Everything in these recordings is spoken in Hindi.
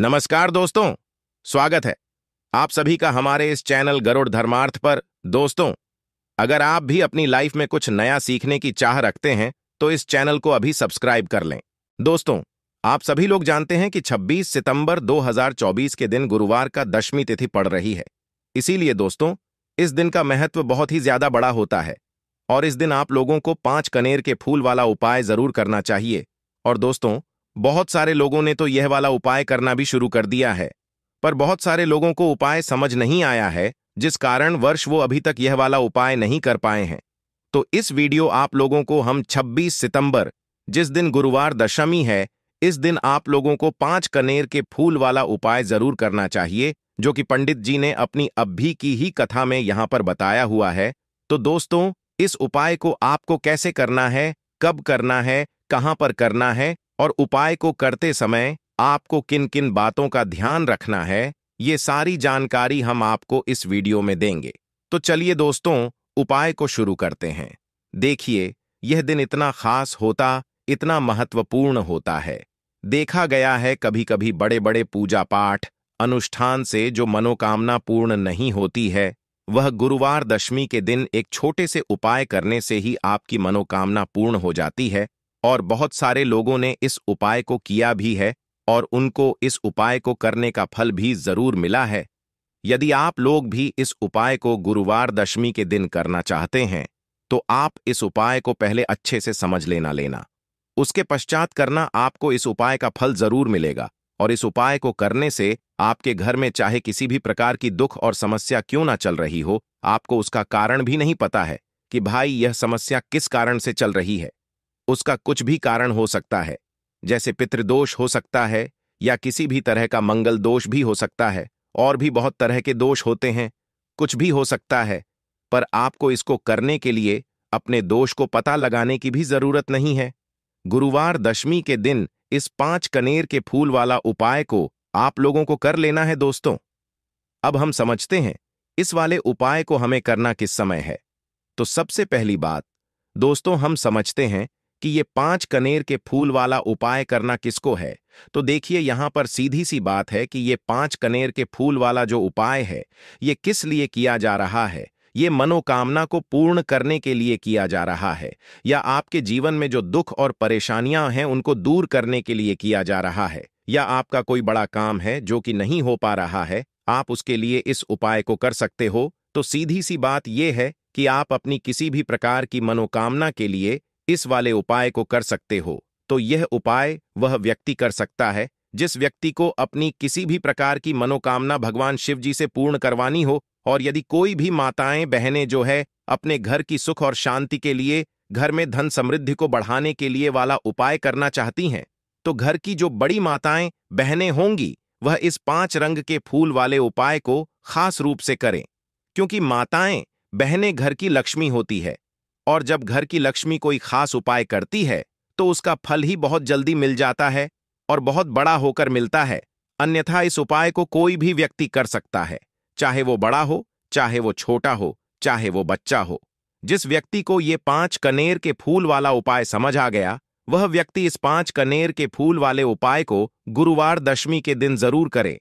नमस्कार दोस्तों स्वागत है आप सभी का हमारे इस चैनल गरुड़ धर्मार्थ पर दोस्तों अगर आप भी अपनी लाइफ में कुछ नया सीखने की चाह रखते हैं तो इस चैनल को अभी सब्सक्राइब कर लें दोस्तों आप सभी लोग जानते हैं कि 26 सितंबर 2024 के दिन गुरुवार का दशमी तिथि पड़ रही है इसीलिए दोस्तों इस दिन का महत्व बहुत ही ज्यादा बड़ा होता है और इस दिन आप लोगों को पांच कनेर के फूल वाला उपाय जरूर करना चाहिए और दोस्तों बहुत सारे लोगों ने तो यह वाला उपाय करना भी शुरू कर दिया है पर बहुत सारे लोगों को उपाय समझ नहीं आया है जिस कारण वर्ष वो अभी तक यह वाला उपाय नहीं कर पाए हैं तो इस वीडियो आप लोगों को हम 26 सितंबर जिस दिन गुरुवार दशमी है इस दिन आप लोगों को पांच कनेर के फूल वाला उपाय जरूर करना चाहिए जो कि पंडित जी ने अपनी अभी की ही कथा में यहाँ पर बताया हुआ है तो दोस्तों इस उपाय को आपको कैसे करना है कब करना है कहाँ पर करना है और उपाय को करते समय आपको किन किन बातों का ध्यान रखना है ये सारी जानकारी हम आपको इस वीडियो में देंगे तो चलिए दोस्तों उपाय को शुरू करते हैं देखिए यह दिन इतना खास होता इतना महत्वपूर्ण होता है देखा गया है कभी कभी बड़े बड़े पूजा पाठ अनुष्ठान से जो मनोकामना पूर्ण नहीं होती है वह गुरुवार दशमी के दिन एक छोटे से उपाय करने से ही आपकी मनोकामना पूर्ण हो जाती है और बहुत सारे लोगों ने इस उपाय को किया भी है और उनको इस उपाय को करने का फल भी जरूर मिला है यदि आप लोग भी इस उपाय को गुरुवार दशमी के दिन करना चाहते हैं तो आप इस उपाय को पहले अच्छे से समझ लेना लेना उसके पश्चात करना आपको इस उपाय का फल जरूर मिलेगा और इस उपाय को करने से आपके घर में चाहे किसी भी प्रकार की दुख और समस्या क्यों ना चल रही हो आपको उसका कारण भी नहीं पता है कि भाई यह समस्या किस कारण से चल रही है उसका कुछ भी कारण हो सकता है जैसे पितृदोष हो सकता है या किसी भी तरह का मंगल दोष भी हो सकता है और भी बहुत तरह के दोष होते हैं कुछ भी हो सकता है पर आपको इसको करने के लिए अपने दोष को पता लगाने की भी जरूरत नहीं है गुरुवार दशमी के दिन इस पांच कनेर के फूल वाला उपाय को आप लोगों को कर लेना है दोस्तों अब हम समझते हैं इस वाले उपाय को हमें करना किस समय है तो सबसे पहली बात दोस्तों हम समझते हैं कि ये पांच कनेर के फूल वाला उपाय करना किसको है तो देखिए यहां पर सीधी सी बात है कि ये पांच कनेर के फूल वाला जो उपाय है ये किस लिए किया जा रहा है ये मनोकामना को पूर्ण करने के लिए किया जा रहा है या आपके जीवन में जो दुख और परेशानियां हैं उनको दूर करने के लिए किया जा रहा है या आपका कोई बड़ा काम है जो कि नहीं हो पा रहा है आप उसके लिए इस उपाय को कर सकते हो तो सीधी सी बात यह है कि आप अपनी किसी भी प्रकार की मनोकामना के लिए इस वाले उपाय को कर सकते हो तो यह उपाय वह व्यक्ति कर सकता है जिस व्यक्ति को अपनी किसी भी प्रकार की मनोकामना भगवान शिव जी से पूर्ण करवानी हो और यदि कोई भी माताएं बहनें जो है अपने घर की सुख और शांति के लिए घर में धन समृद्धि को बढ़ाने के लिए वाला उपाय करना चाहती हैं तो घर की जो बड़ी माताएं बहनें होंगी वह इस पांच रंग के फूल वाले उपाय को खास रूप से करें क्योंकि माताएं बहनें घर की लक्ष्मी होती है और जब घर की लक्ष्मी कोई खास उपाय करती है तो उसका फल ही बहुत जल्दी मिल जाता है और बहुत बड़ा होकर मिलता है अन्यथा इस उपाय को कोई भी व्यक्ति कर सकता है चाहे वो बड़ा हो चाहे वो छोटा हो चाहे वो बच्चा हो जिस व्यक्ति को ये पांच कनेर के फूल वाला उपाय समझ आ गया वह व्यक्ति इस पांच कनेर के फूल वाले उपाय को गुरुवार दशमी के दिन जरूर करे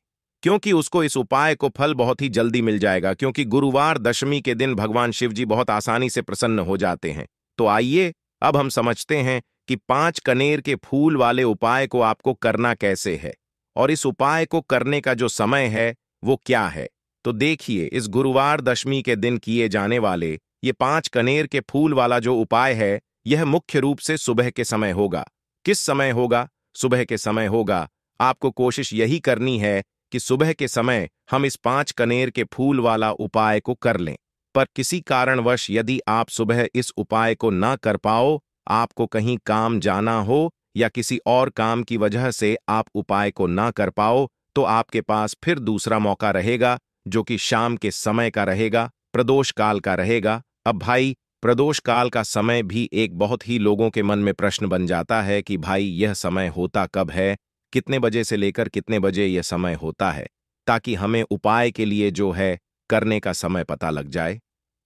क्योंकि उसको इस उपाय को फल बहुत ही जल्दी मिल जाएगा क्योंकि गुरुवार दशमी के दिन भगवान शिव जी बहुत आसानी से प्रसन्न हो जाते हैं तो आइए अब हम समझते हैं कि पांच कनेर के फूल वाले उपाय को आपको करना कैसे है और इस उपाय को करने का जो समय है वो क्या है तो देखिए इस गुरुवार दशमी के दिन किए जाने वाले ये पांच कनेर के फूल वाला जो उपाय है यह मुख्य रूप से सुबह के समय होगा किस समय होगा सुबह के समय होगा आपको कोशिश यही करनी है कि सुबह के समय हम इस पांच कनेर के फूल वाला उपाय को कर लें पर किसी कारणवश यदि आप सुबह इस उपाय को ना कर पाओ आपको कहीं काम जाना हो या किसी और काम की वजह से आप उपाय को ना कर पाओ तो आपके पास फिर दूसरा मौका रहेगा जो कि शाम के समय का रहेगा प्रदोष काल का रहेगा अब भाई प्रदोष काल का समय भी एक बहुत ही लोगों के मन में प्रश्न बन जाता है कि भाई यह समय होता कब है कितने बजे से लेकर कितने बजे यह समय होता है ताकि हमें उपाय के लिए जो है करने का समय पता लग जाए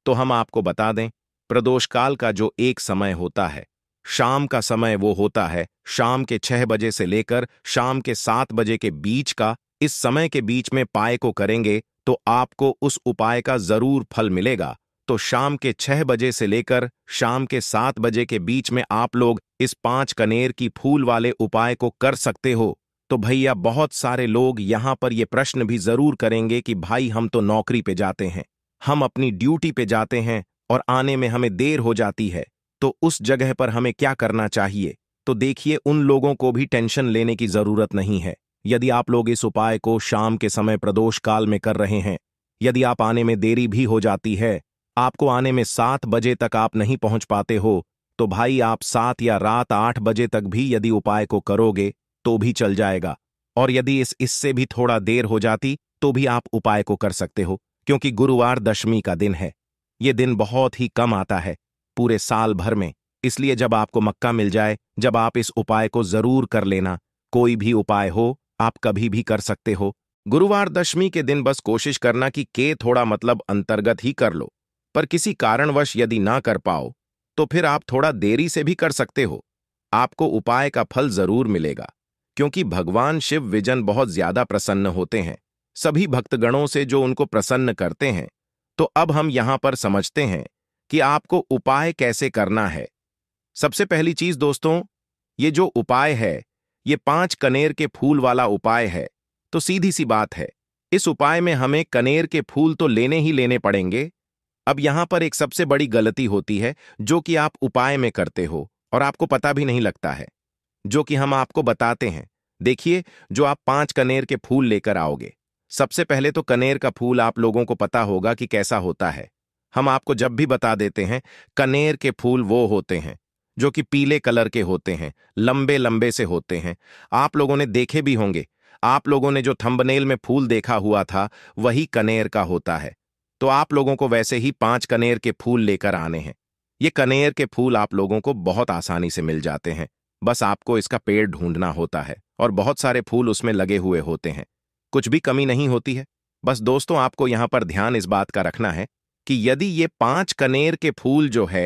तो हम आपको बता दें प्रदोष काल का जो एक समय होता है शाम का समय वो होता है शाम के छह बजे से लेकर शाम के सात बजे के बीच का इस समय के बीच में पाए को करेंगे तो आपको उस उपाय का जरूर फल मिलेगा तो शाम के छह बजे से लेकर शाम के सात बजे के बीच में आप लोग इस पांच कनेर की फूल वाले उपाय को कर सकते हो तो भैया बहुत सारे लोग यहां पर यह प्रश्न भी जरूर करेंगे कि भाई हम तो नौकरी पे जाते हैं हम अपनी ड्यूटी पे जाते हैं और आने में हमें देर हो जाती है तो उस जगह पर हमें क्या करना चाहिए तो देखिए उन लोगों को भी टेंशन लेने की जरूरत नहीं है यदि आप लोग इस उपाय को शाम के समय प्रदोष काल में कर रहे हैं यदि आप आने में देरी भी हो जाती है आपको आने में सात बजे तक आप नहीं पहुंच पाते हो तो भाई आप सात या रात आठ बजे तक भी यदि उपाय को करोगे तो भी चल जाएगा और यदि इस इससे भी थोड़ा देर हो जाती तो भी आप उपाय को कर सकते हो क्योंकि गुरुवार दशमी का दिन है ये दिन बहुत ही कम आता है पूरे साल भर में इसलिए जब आपको मक्का मिल जाए जब आप इस उपाय को जरूर कर लेना कोई भी उपाय हो आप कभी भी कर सकते हो गुरुवार दशमी के दिन बस कोशिश करना कि के थोड़ा मतलब अंतर्गत ही कर लो पर किसी कारणवश यदि ना कर पाओ तो फिर आप थोड़ा देरी से भी कर सकते हो आपको उपाय का फल जरूर मिलेगा क्योंकि भगवान शिव विजन बहुत ज्यादा प्रसन्न होते हैं सभी भक्तगणों से जो उनको प्रसन्न करते हैं तो अब हम यहां पर समझते हैं कि आपको उपाय कैसे करना है सबसे पहली चीज दोस्तों ये जो उपाय है ये पांच कनेर के फूल वाला उपाय है तो सीधी सी बात है इस उपाय में हमें कनेर के फूल तो लेने ही लेने पड़ेंगे अब यहां पर एक सबसे बड़ी गलती होती है जो कि आप उपाय में करते हो और आपको पता भी नहीं लगता है जो कि हम आपको बताते हैं देखिए जो आप पांच कनेर के फूल लेकर आओगे सबसे पहले तो कनेर का फूल आप लोगों को पता होगा कि कैसा होता है हम आपको जब भी बता देते हैं कनेर के फूल वो होते हैं जो कि पीले कलर के होते हैं लंबे लंबे से होते हैं आप लोगों ने देखे भी होंगे आप लोगों ने जो थंबनेल में फूल देखा हुआ था वही कनेर का होता है तो आप लोगों को वैसे ही पांच कनेर के फूल लेकर आने हैं ये कनेर के फूल आप लोगों को बहुत आसानी से मिल जाते हैं बस आपको इसका पेड़ ढूंढना होता है और बहुत सारे फूल उसमें लगे हुए होते हैं कुछ भी कमी नहीं होती है बस दोस्तों आपको यहां पर ध्यान इस बात का रखना है कि यदि ये पांच कनेर के फूल जो है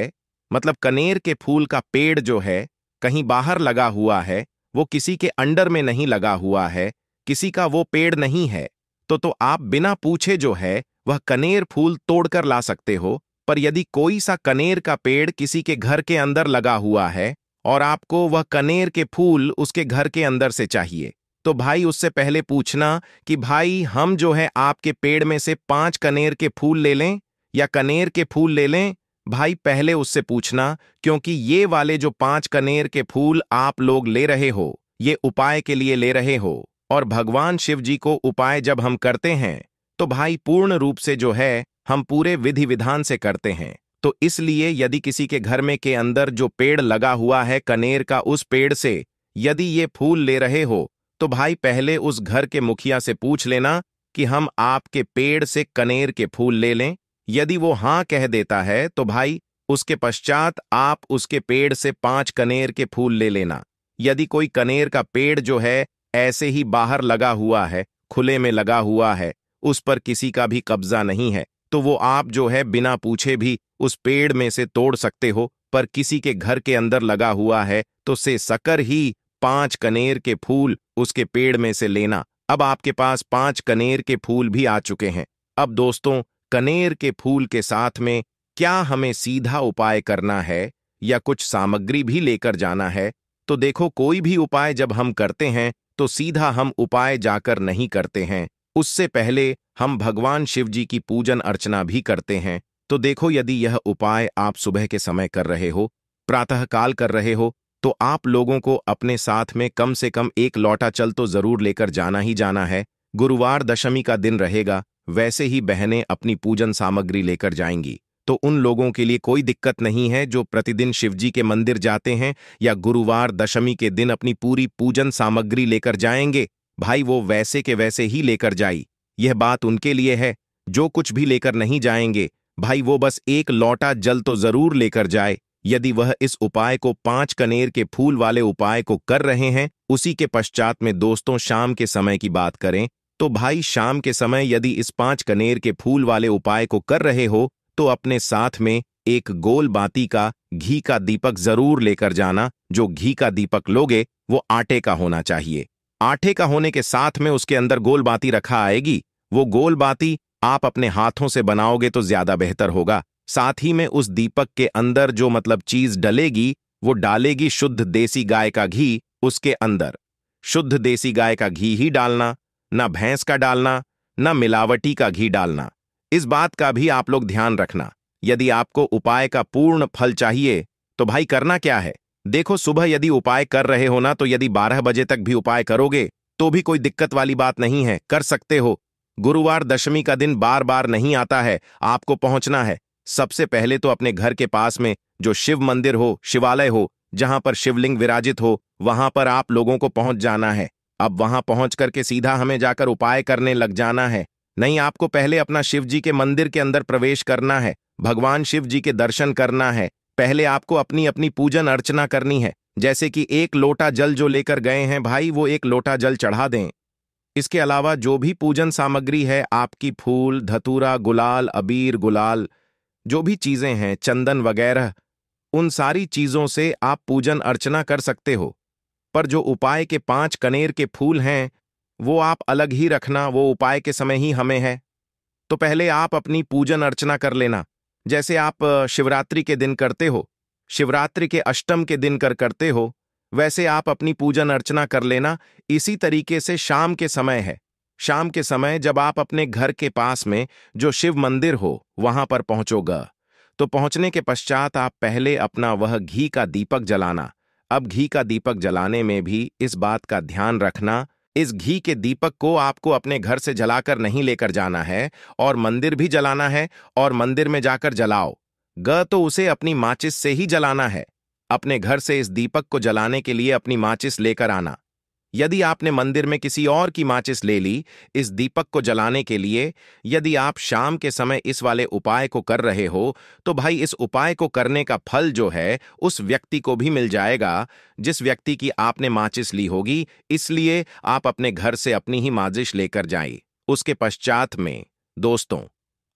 मतलब कनेर के फूल का पेड़ जो है कहीं बाहर लगा हुआ है वो किसी के अंडर में नहीं लगा हुआ है किसी का वो पेड़ नहीं है तो तो आप बिना पूछे जो है वह कनेर फूल तोड़कर ला सकते हो पर यदि कोई सा कनेर का पेड़ किसी के घर के अंदर लगा हुआ है और आपको वह कनेर के फूल उसके घर के अंदर से चाहिए तो भाई उससे पहले पूछना कि भाई हम जो है आपके पेड़ में से पांच कनेर के फूल ले लें या कनेर के फूल ले लें भाई पहले उससे पूछना क्योंकि ये वाले जो पांच कनेर के फूल आप लोग ले रहे हो ये उपाय के लिए ले रहे हो और भगवान शिव जी को उपाय जब हम करते हैं तो भाई पूर्ण रूप से जो है हम पूरे विधि विधान से करते हैं तो इसलिए यदि किसी के घर में के अंदर जो पेड़ लगा हुआ है कनेर का उस पेड़ से यदि ये फूल ले रहे हो तो भाई पहले उस घर के मुखिया से पूछ लेना कि हम आपके पेड़ से कनेर के फूल ले लें यदि वो हाँ कह देता है तो भाई उसके पश्चात आप उसके पेड़ से पांच कनेर के फूल ले लेना यदि कोई कनेर का पेड़ जो है ऐसे ही बाहर लगा हुआ है खुले में लगा हुआ है उस पर किसी का भी कब्जा नहीं है तो वो आप जो है बिना पूछे भी उस पेड़ में से तोड़ सकते हो पर किसी के घर के अंदर लगा हुआ है तो से सकर ही पांच कनेर के फूल उसके पेड़ में से लेना अब आपके पास पांच कनेर के फूल भी आ चुके हैं अब दोस्तों कनेर के फूल के साथ में क्या हमें सीधा उपाय करना है या कुछ सामग्री भी लेकर जाना है तो देखो कोई भी उपाय जब हम करते हैं तो सीधा हम उपाय जाकर नहीं करते हैं उससे पहले हम भगवान शिव जी की पूजन अर्चना भी करते हैं तो देखो यदि यह उपाय आप सुबह के समय कर रहे हो प्रातःकाल कर रहे हो तो आप लोगों को अपने साथ में कम से कम एक लौटा चल तो जरूर लेकर जाना ही जाना है गुरुवार दशमी का दिन रहेगा वैसे ही बहनें अपनी पूजन सामग्री लेकर जाएंगी तो उन लोगों के लिए कोई दिक्कत नहीं है जो प्रतिदिन शिवजी के मंदिर जाते हैं या गुरुवार दशमी के दिन अपनी पूरी पूजन सामग्री लेकर जाएंगे भाई वो वैसे के वैसे ही लेकर जाई यह बात उनके लिए है जो कुछ भी लेकर नहीं जाएंगे भाई वो बस एक लौटा जल तो जरूर लेकर जाए यदि वह इस उपाय को पांच कनेर के फूल वाले उपाय को कर रहे हैं उसी के पश्चात में दोस्तों शाम के समय की बात करें तो भाई शाम के समय यदि इस पांच कनेर के फूल वाले उपाय को कर रहे हो तो अपने साथ में एक गोल बाती का घी का दीपक जरूर लेकर जाना जो घी का दीपक लोगे वो आटे का होना चाहिए आठे का होने के साथ में उसके अंदर गोल बाती रखा आएगी वो गोल बाती आप अपने हाथों से बनाओगे तो ज्यादा बेहतर होगा साथ ही में उस दीपक के अंदर जो मतलब चीज डलेगी वो डालेगी शुद्ध देसी गाय का घी उसके अंदर शुद्ध देसी गाय का घी ही डालना ना भैंस का डालना ना मिलावटी का घी डालना इस बात का भी आप लोग ध्यान रखना यदि आपको उपाय का पूर्ण फल चाहिए तो भाई करना क्या है देखो सुबह यदि उपाय कर रहे हो ना तो यदि 12 बजे तक भी उपाय करोगे तो भी कोई दिक्कत वाली बात नहीं है कर सकते हो गुरुवार दशमी का दिन बार बार नहीं आता है आपको पहुंचना है सबसे पहले तो अपने घर के पास में जो शिव मंदिर हो शिवालय हो जहां पर शिवलिंग विराजित हो वहां पर आप लोगों को पहुंच जाना है अब वहां पहुंच करके सीधा हमें जाकर उपाय करने लग जाना है नहीं आपको पहले अपना शिव जी के मंदिर के अंदर प्रवेश करना है भगवान शिव जी के दर्शन करना है पहले आपको अपनी अपनी पूजन अर्चना करनी है जैसे कि एक लोटा जल जो लेकर गए हैं भाई वो एक लोटा जल चढ़ा दें इसके अलावा जो भी पूजन सामग्री है आपकी फूल धतूरा गुलाल अबीर गुलाल जो भी चीज़ें हैं चंदन वगैरह उन सारी चीज़ों से आप पूजन अर्चना कर सकते हो पर जो उपाय के पांच कनेर के फूल हैं वो आप अलग ही रखना वो उपाय के समय ही हमें है तो पहले आप अपनी पूजन अर्चना कर लेना जैसे आप शिवरात्रि के दिन करते हो शिवरात्रि के अष्टम के दिन कर करते हो वैसे आप अपनी पूजन अर्चना कर लेना इसी तरीके से शाम के समय है शाम के समय जब आप अपने घर के पास में जो शिव मंदिर हो वहां पर पहुंचोगा तो पहुंचने के पश्चात आप पहले अपना वह घी का दीपक जलाना अब घी का दीपक जलाने में भी इस बात का ध्यान रखना इस घी के दीपक को आपको अपने घर से जलाकर नहीं लेकर जाना है और मंदिर भी जलाना है और मंदिर में जाकर जलाओ ग तो उसे अपनी माचिस से ही जलाना है अपने घर से इस दीपक को जलाने के लिए अपनी माचिस लेकर आना यदि आपने मंदिर में किसी और की माचिस ले ली इस दीपक को जलाने के लिए यदि आप शाम के समय इस वाले उपाय को कर रहे हो तो भाई इस उपाय को करने का फल जो है उस व्यक्ति को भी मिल जाएगा जिस व्यक्ति की आपने माचिस ली होगी इसलिए आप अपने घर से अपनी ही माजिश लेकर जाए उसके पश्चात में दोस्तों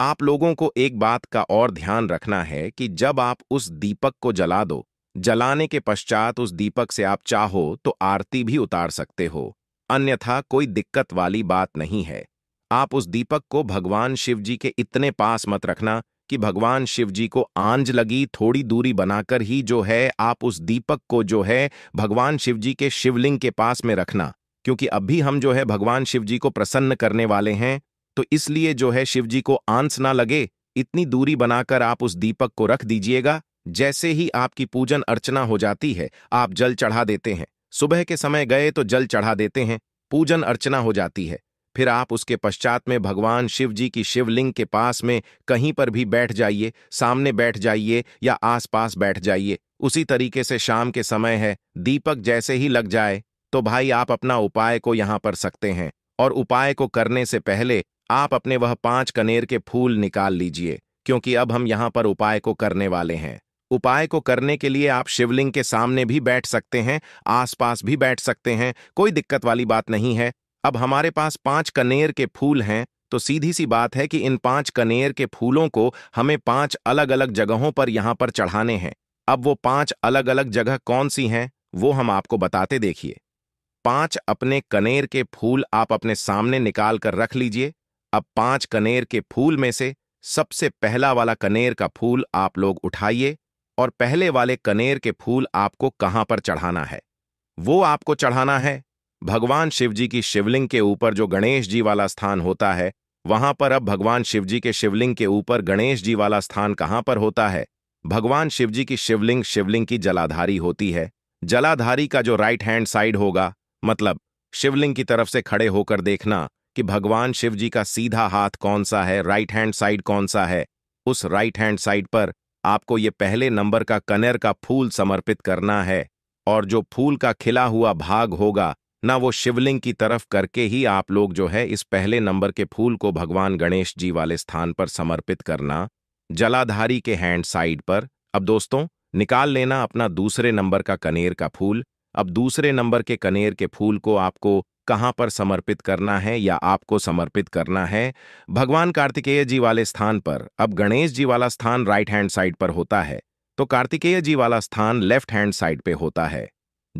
आप लोगों को एक बात का और ध्यान रखना है कि जब आप उस दीपक को जला दो जलाने के पश्चात उस दीपक से आप चाहो तो आरती भी उतार सकते हो अन्यथा कोई दिक्कत वाली बात नहीं है आप उस दीपक को भगवान शिव जी के इतने पास मत रखना कि भगवान शिव जी को आंज लगी थोड़ी दूरी बनाकर ही जो है आप उस दीपक को जो है भगवान शिव जी के शिवलिंग के पास में रखना क्योंकि अभी हम जो है भगवान शिव जी को प्रसन्न करने वाले हैं तो इसलिए जो है शिव जी को आंस ना लगे इतनी दूरी बनाकर आप उस दीपक को रख दीजिएगा जैसे ही आपकी पूजन अर्चना हो जाती है आप जल चढ़ा देते हैं सुबह के समय गए तो जल चढ़ा देते हैं पूजन अर्चना हो जाती है फिर आप उसके पश्चात में भगवान शिव जी की शिवलिंग के पास में कहीं पर भी बैठ जाइए सामने बैठ जाइए या आसपास बैठ जाइए उसी तरीके से शाम के समय है दीपक जैसे ही लग जाए तो भाई आप अपना उपाय को यहाँ पर सकते हैं और उपाय को करने से पहले आप अपने वह पांच कनेर के फूल निकाल लीजिए क्योंकि अब हम यहाँ पर उपाय को करने वाले हैं उपाय को करने के लिए आप शिवलिंग के सामने भी बैठ सकते हैं आसपास भी बैठ सकते हैं कोई दिक्कत वाली बात नहीं है अब हमारे पास पांच कनेर के फूल हैं तो सीधी सी बात है कि इन पांच कनेर के फूलों को हमें पांच अलग अलग जगहों पर यहां पर चढ़ाने हैं अब वो पांच अलग अलग जगह कौन सी हैं वो हम आपको बताते देखिए पांच अपने कनेर के फूल आप अपने सामने निकाल कर रख लीजिए अब पांच कनेर के फूल में से सबसे पहला वाला कनेर का फूल आप लोग उठाइए और पहले वाले कनेर के फूल आपको कहां पर चढ़ाना है वो आपको चढ़ाना है भगवान शिवजी की शिवलिंग के ऊपर जो गणेश जी वाला स्थान होता है वहां पर अब भगवान शिवजी के शिवलिंग के ऊपर गणेश जी वाला स्थान कहां पर होता है भगवान शिवजी की शिवलिंग शिवलिंग की जलाधारी होती है जलाधारी का जो राइट हैंड साइड होगा मतलब शिवलिंग की तरफ से खड़े होकर देखना कि भगवान शिव जी का सीधा हाथ कौन सा है राइट हैंड साइड कौन सा है उस राइट हैंड साइड पर आपको ये पहले नंबर का कनेर का फूल समर्पित करना है और जो फूल का खिला हुआ भाग होगा ना वो शिवलिंग की तरफ करके ही आप लोग जो है इस पहले नंबर के फूल को भगवान गणेश जी वाले स्थान पर समर्पित करना जलाधारी के हैंड साइड पर अब दोस्तों निकाल लेना अपना दूसरे नंबर का कनेर का फूल अब दूसरे नंबर के कनेर के फूल को आपको कहाँ पर समर्पित करना है या आपको समर्पित करना है भगवान कार्तिकेय जी वाले स्थान पर अब गणेश जी वाला स्थान राइट हैंड साइड पर होता है तो कार्तिकेय जी वाला स्थान लेफ्ट हैंड साइड पे होता है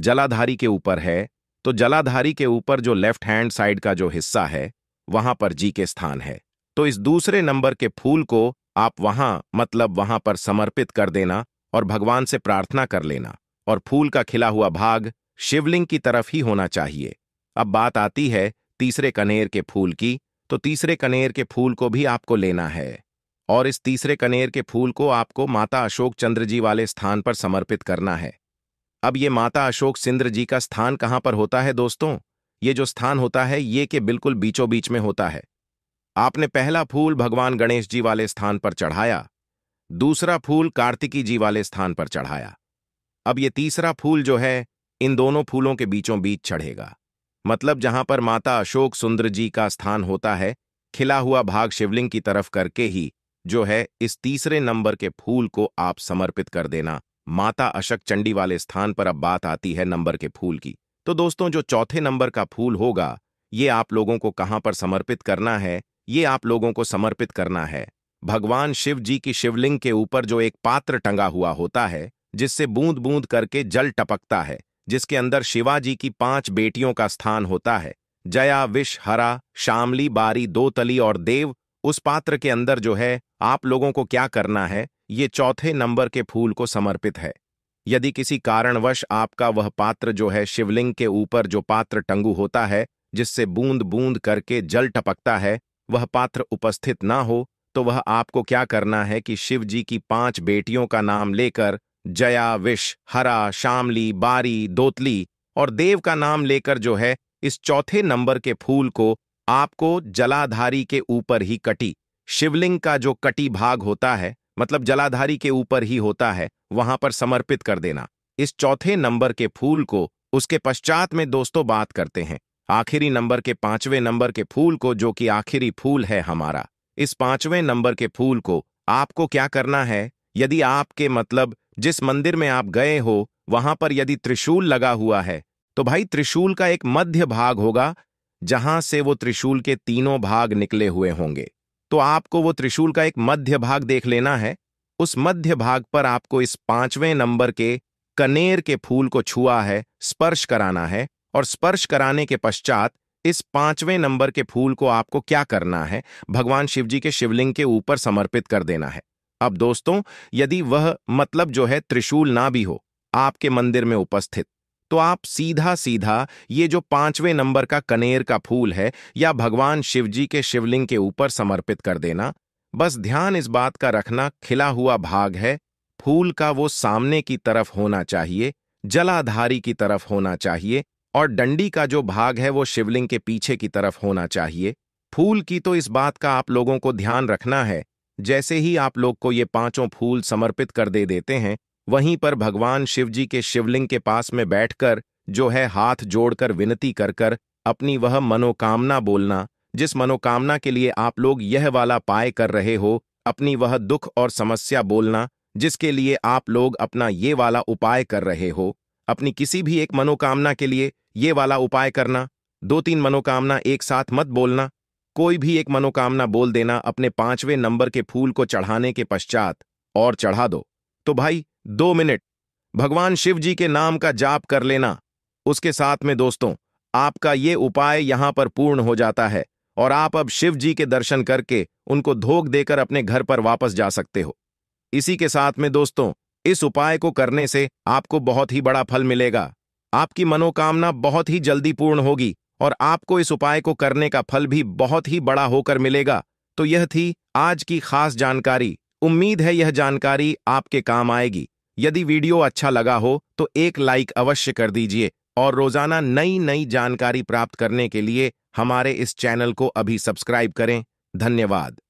जलाधारी के ऊपर है तो जलाधारी के ऊपर जो लेफ्ट हैंड साइड का जो हिस्सा है वहां पर जी के स्थान है तो इस दूसरे नंबर के फूल को आप वहां मतलब वहां पर समर्पित कर देना और भगवान से प्रार्थना कर लेना और फूल का खिला हुआ भाग शिवलिंग की तरफ ही होना चाहिए अब बात आती है तीसरे कनेर के फूल की तो तीसरे कनेर के फूल को भी आपको लेना है और इस तीसरे कनेर के फूल को आपको माता अशोक चंद्र जी वाले स्थान पर समर्पित करना है अब ये माता अशोक सिंद्र जी का स्थान कहाँ पर होता है दोस्तों ये जो स्थान होता है ये के बिल्कुल बीचों बीच में होता है आपने पहला फूल भगवान गणेश जी वाले स्थान पर चढ़ाया दूसरा फूल कार्तिकी जी वाले स्थान पर चढ़ाया अब ये तीसरा फूल जो है इन दोनों फूलों के बीचों बीच चढ़ेगा मतलब जहां पर माता अशोक सुंदर जी का स्थान होता है खिला हुआ भाग शिवलिंग की तरफ करके ही जो है इस तीसरे नंबर के फूल को आप समर्पित कर देना माता अशक चंडी वाले स्थान पर अब बात आती है नंबर के फूल की तो दोस्तों जो चौथे नंबर का फूल होगा ये आप लोगों को कहाँ पर समर्पित करना है ये आप लोगों को समर्पित करना है भगवान शिव जी की शिवलिंग के ऊपर जो एक पात्र टंगा हुआ होता है जिससे बूंद बूंद करके जल टपकता है जिसके अंदर शिवाजी की पांच बेटियों का स्थान होता है जया विश हरा शामली बारी दोतली और देव उस पात्र के अंदर जो है आप लोगों को क्या करना है ये चौथे नंबर के फूल को समर्पित है यदि किसी कारणवश आपका वह पात्र जो है शिवलिंग के ऊपर जो पात्र टंगू होता है जिससे बूंद बूंद करके जल टपकता है वह पात्र उपस्थित ना हो तो वह आपको क्या करना है कि शिव जी की पांच बेटियों का नाम लेकर जया विश हरा शामली बारी दोतली और देव का नाम लेकर जो है इस चौथे नंबर के फूल को आपको जलाधारी के ऊपर ही कटी शिवलिंग का जो कटी भाग होता है मतलब जलाधारी के ऊपर ही होता है वहां पर समर्पित कर देना इस चौथे नंबर के फूल को उसके पश्चात में दोस्तों बात करते हैं आखिरी नंबर के पांचवें नंबर के फूल को जो कि आखिरी फूल है हमारा इस पांचवें नंबर के फूल को आपको क्या करना है यदि आपके मतलब जिस मंदिर में आप गए हो वहां पर यदि त्रिशूल लगा हुआ है तो भाई त्रिशूल का एक मध्य भाग होगा जहां से वो त्रिशूल के तीनों भाग निकले हुए होंगे तो आपको वो त्रिशूल का एक मध्य भाग देख लेना है उस मध्य भाग पर आपको इस पांचवें नंबर के कनेर के फूल को छुआ है स्पर्श कराना है और स्पर्श कराने के पश्चात इस पांचवें नंबर के फूल को आपको क्या करना है भगवान शिवजी के शिवलिंग के ऊपर समर्पित कर देना है अब दोस्तों यदि वह मतलब जो है त्रिशूल ना भी हो आपके मंदिर में उपस्थित तो आप सीधा सीधा ये जो पांचवें नंबर का कनेर का फूल है या भगवान शिवजी के शिवलिंग के ऊपर समर्पित कर देना बस ध्यान इस बात का रखना खिला हुआ भाग है फूल का वो सामने की तरफ होना चाहिए जलाधारी की तरफ होना चाहिए और डंडी का जो भाग है वो शिवलिंग के पीछे की तरफ होना चाहिए फूल की तो इस बात का आप लोगों को ध्यान रखना है जैसे ही आप लोग को ये पांचों फूल समर्पित कर दे देते हैं वहीं पर भगवान शिवजी के शिवलिंग के पास में बैठकर जो है हाथ जोड़कर विनती कर कर अपनी वह मनोकामना बोलना जिस मनोकामना के लिए आप लोग यह वाला पाय कर रहे हो अपनी वह दुख और समस्या बोलना जिसके लिए आप लोग अपना ये वाला उपाय कर रहे हो अपनी किसी भी एक मनोकामना के लिए ये वाला उपाय करना दो तीन मनोकामना एक साथ मत बोलना कोई भी एक मनोकामना बोल देना अपने पांचवें नंबर के फूल को चढ़ाने के पश्चात और चढ़ा दो तो भाई दो मिनट भगवान शिव जी के नाम का जाप कर लेना उसके साथ में दोस्तों आपका ये उपाय यहां पर पूर्ण हो जाता है और आप अब शिव जी के दर्शन करके उनको धोख देकर अपने घर पर वापस जा सकते हो इसी के साथ में दोस्तों इस उपाय को करने से आपको बहुत ही बड़ा फल मिलेगा आपकी मनोकामना बहुत ही जल्दी पूर्ण होगी और आपको इस उपाय को करने का फल भी बहुत ही बड़ा होकर मिलेगा तो यह थी आज की खास जानकारी उम्मीद है यह जानकारी आपके काम आएगी यदि वीडियो अच्छा लगा हो तो एक लाइक अवश्य कर दीजिए और रोजाना नई नई जानकारी प्राप्त करने के लिए हमारे इस चैनल को अभी सब्सक्राइब करें धन्यवाद